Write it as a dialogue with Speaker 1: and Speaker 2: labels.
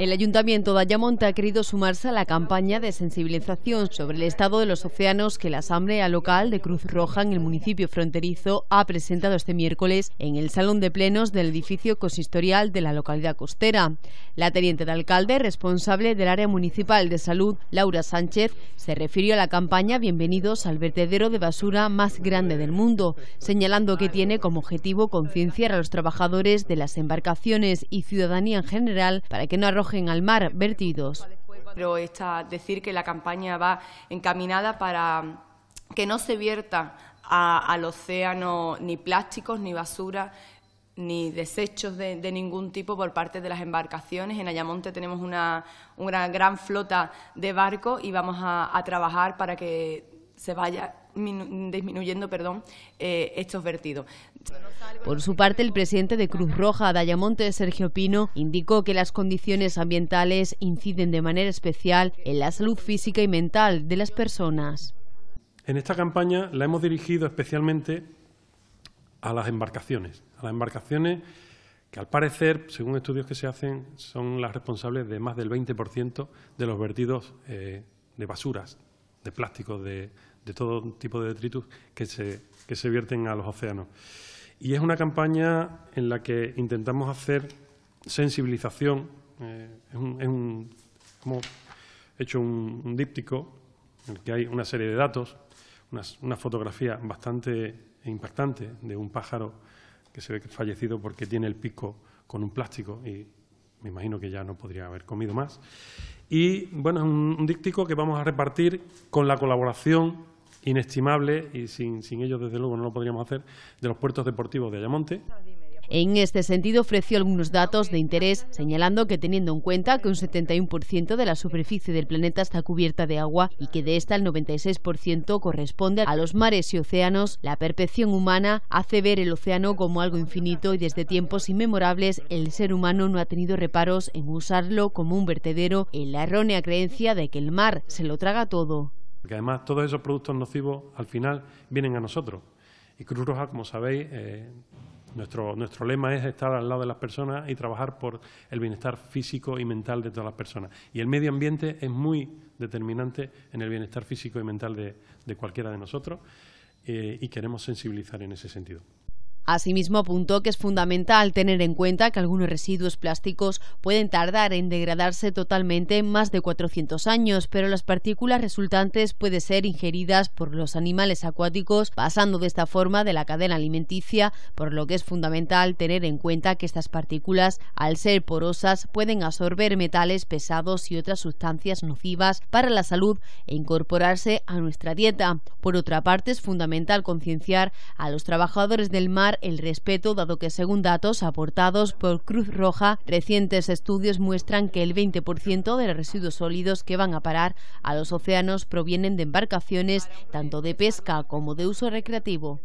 Speaker 1: El Ayuntamiento de Ayamonte ha querido sumarse a la campaña de sensibilización sobre el estado de los océanos que la Asamblea Local de Cruz Roja en el municipio fronterizo ha presentado este miércoles en el Salón de Plenos del edificio consistorial de la localidad costera. La teniente de alcalde responsable del área municipal de salud, Laura Sánchez, se refirió a la campaña Bienvenidos al vertedero de basura más grande del mundo, señalando que tiene como objetivo concienciar a los trabajadores de las embarcaciones y ciudadanía en general para que no arrojen en al mar vertidos. Pero está decir que la campaña va encaminada para que no se vierta a, al océano ni plásticos ni basura ni desechos de, de, ningún tipo por parte de las embarcaciones. En Ayamonte tenemos una, una gran flota de barcos y vamos a, a trabajar para que se vaya disminuyendo perdón, eh, estos vertidos. Por su parte, el presidente de Cruz Roja, Dayamonte Sergio Pino, indicó que las condiciones ambientales inciden de manera especial en la salud física y mental de las personas.
Speaker 2: En esta campaña la hemos dirigido especialmente a las embarcaciones, a las embarcaciones que al parecer, según estudios que se hacen, son las responsables de más del 20% de los vertidos eh, de basuras de plásticos, de, de, todo tipo de detritus que se, que se vierten a los océanos. Y es una campaña en la que intentamos hacer sensibilización. Eh, es un, hemos hecho un, díptico en el que hay una serie de datos, una fotografía bastante impactante de un pájaro que se ve fallecido porque tiene el pico con un plástico y me imagino que ya no podría haber comido más. Y bueno, es un, díctico que vamos a repartir con la colaboración inestimable, y sin, sin ellos desde luego no lo podríamos hacer, de los puertos deportivos de Ayamonte.
Speaker 1: En este sentido, ofreció algunos datos de interés, señalando que teniendo en cuenta que un 71% de la superficie del planeta está cubierta de agua y que de esta el 96% corresponde a los mares y océanos, la percepción humana hace ver el océano como algo infinito y desde tiempos inmemorables el ser humano no ha tenido reparos en usarlo como un vertedero en la errónea creencia de que el mar se lo traga todo.
Speaker 2: Porque además todos esos productos nocivos al final vienen a nosotros. Y Cruz Roja, como sabéis, eh, nuestro, lema es estar al lado de las personas y trabajar por el bienestar físico y mental de todas las personas. Y el medio ambiente es muy determinante en el bienestar físico y mental de, cualquiera de nosotros eh, y queremos sensibilizar en ese sentido.
Speaker 1: Asimismo, apuntó que es fundamental tener en cuenta que algunos residuos plásticos pueden tardar en degradarse totalmente más de 400 años, pero las partículas resultantes pueden ser ingeridas por los animales acuáticos, pasando de esta forma de la cadena alimenticia, por lo que es fundamental tener en cuenta que estas partículas, al ser porosas, pueden absorber metales pesados y otras sustancias nocivas para la salud e incorporarse a nuestra dieta. Por otra parte, es fundamental concienciar a los trabajadores del mar el respeto, dado que según datos aportados por Cruz Roja, recientes estudios muestran que el 20% de los residuos sólidos que van a parar a los océanos provienen de embarcaciones tanto de pesca como de uso recreativo.